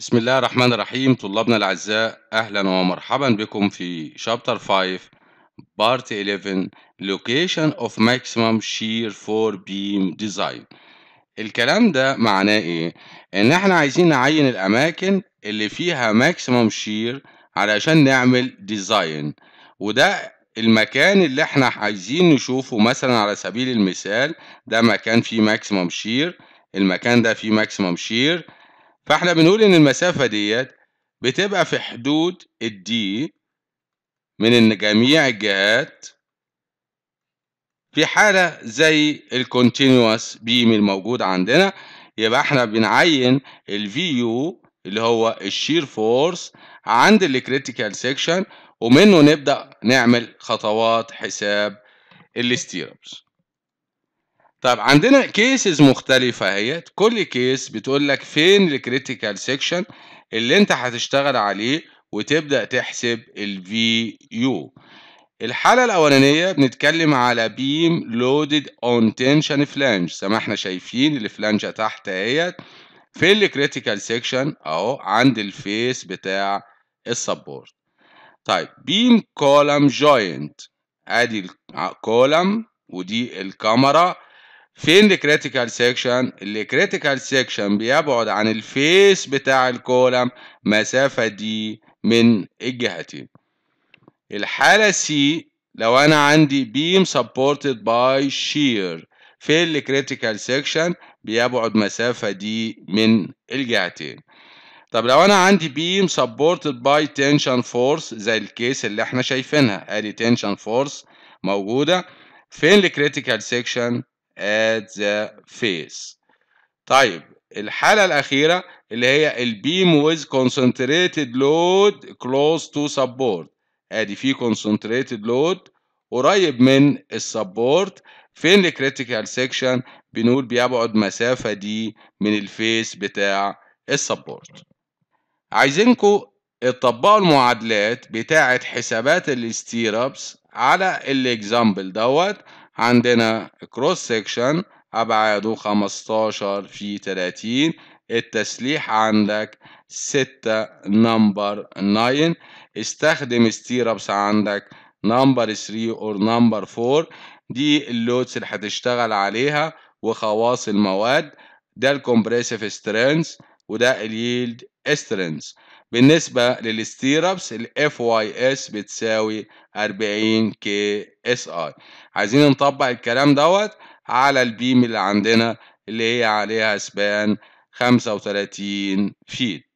بسم الله الرحمن الرحيم طلابنا الأعزاء أهلا ومرحبا بكم في شابتر 5 بارت 11 Location of Maximum Shear for Beam Design الكلام ده معناه إيه؟ إن إحنا عايزين نعين الأماكن اللي فيها Maximum Shear علشان نعمل ديزاين وده المكان اللي إحنا عايزين نشوفه مثلا على سبيل المثال ده مكان فيه Maximum Shear المكان ده فيه Maximum Shear فاحنا بنقول ان المسافه ديت بتبقى في حدود الدي من ان جميع الجهات في حاله زي الكونتينوس بيم الموجود عندنا يبقى احنا بنعين الفي يو اللي هو الشير فورس عند الكريتيكال سيكشن ومنه نبدا نعمل خطوات حساب الاستيربس طب عندنا كيسز مختلفة هي كل كيس بتقول لك فين الكريتيكال سيكشن اللي انت هتشتغل عليه وتبدأ تحسب الـ يو الحالة الأولانية بنتكلم على بيم لودد اون تنشن فلانج زي ما احنا شايفين الفلانجة تحت هي في الكريتيكال سيكشن اهو عند الفيس بتاع السبورت طيب بيم كولم جوينت ادي الكولم ودي الكاميرا فين الكريتيكال سيكشن الكريتيكال سيكشن بيبعد عن الفيس بتاع الكولم مسافة دي من الجهتين الحالة سي لو أنا عندي بيم سبورتد باي شير في الكريتيكال سيكشن بيبعد مسافة دي من الجهتين طب لو انا عندي بيم سبورتد باي تنشن فورس زي الكيس اللي احنا شايفينها ادي تنشن فورس موجوده فين الكريتيكال سيكشن at the face طيب الحالة الأخيرة اللي هي البيم with concentrated load close to support ادي في concentrated load قريب من السبورت فين الكريتيكال سيكشن بنقول بيبعد مسافة دي من الفيس بتاع السبورت عايزينكو تطبقوا المعادلات بتاعة حسابات الاستيرابس على الاكزامبل دوت عندنا كروس سيكشن أبعاده 15 في 30 التسليح عندك 6 نمبر 9 استخدم ستيربس عندك نمبر 3 اور نمبر 4 دي اللودز اللي هتشتغل عليها وخواص المواد ده الكمبريسيف سترينث وده اليلد استرنز بالنسبة للستيربس ال FYS بتساوي 40 كي اس اي عايزين نطبق الكلام دوت على البيم اللي عندنا اللي هي عليها سبان 35 فيت